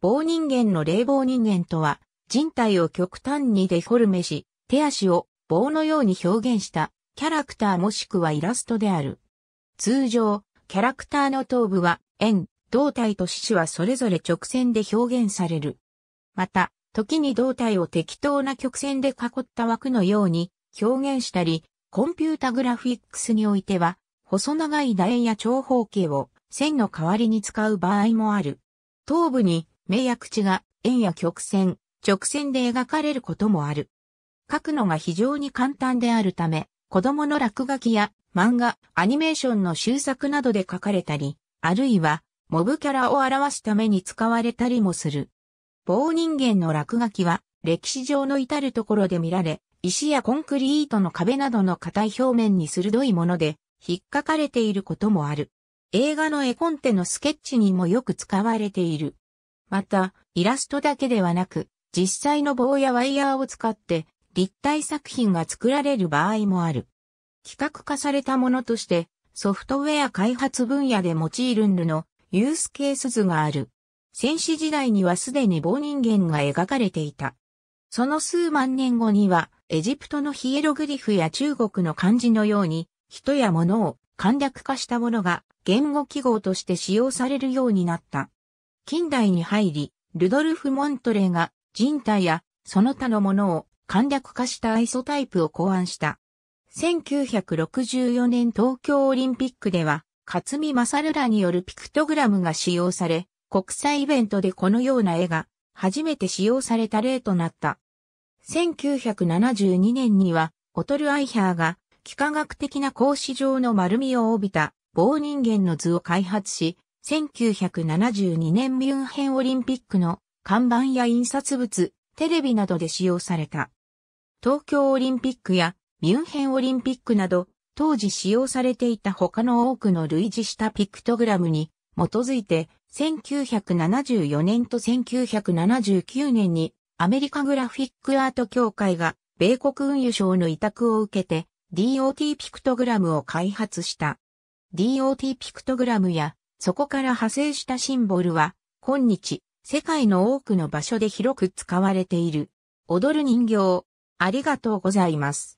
棒人間の霊棒人間とは、人体を極端にデフォルメし、手足を棒のように表現したキャラクターもしくはイラストである。通常、キャラクターの頭部は円、胴体と四肢はそれぞれ直線で表現される。また、時に胴体を適当な曲線で囲った枠のように表現したり、コンピュータグラフィックスにおいては、細長い楕円や長方形を線の代わりに使う場合もある。頭部に名や口が円や曲線、直線で描かれることもある。書くのが非常に簡単であるため、子供の落書きや漫画、アニメーションの修作などで書かれたり、あるいは、モブキャラを表すために使われたりもする。棒人間の落書きは、歴史上の至るところで見られ、石やコンクリートの壁などの硬い表面に鋭いもので、引っかかれていることもある。映画の絵コンテのスケッチにもよく使われている。また、イラストだけではなく、実際の棒やワイヤーを使って立体作品が作られる場合もある。企画化されたものとして、ソフトウェア開発分野で用いるんぬのユースケース図がある。戦士時代にはすでに棒人間が描かれていた。その数万年後には、エジプトのヒエログリフや中国の漢字のように、人や物を簡略化したものが言語記号として使用されるようになった。近代に入り、ルドルフ・モントレーが人体やその他のものを簡略化したアイソタイプを考案した。1964年東京オリンピックでは、勝見勝らによるピクトグラムが使用され、国際イベントでこのような絵が初めて使用された例となった。1972年には、オトル・アイヒャーが幾何学的な格子状の丸みを帯びた棒人間の図を開発し、1972年ミュンヘンオリンピックの看板や印刷物、テレビなどで使用された。東京オリンピックやミュンヘンオリンピックなど、当時使用されていた他の多くの類似したピクトグラムに基づいて、1974年と1979年にアメリカグラフィックアート協会が米国運輸省の委託を受けて DOT ピクトグラムを開発した。DOT ピクトグラムやそこから派生したシンボルは、今日、世界の多くの場所で広く使われている。踊る人形、ありがとうございます。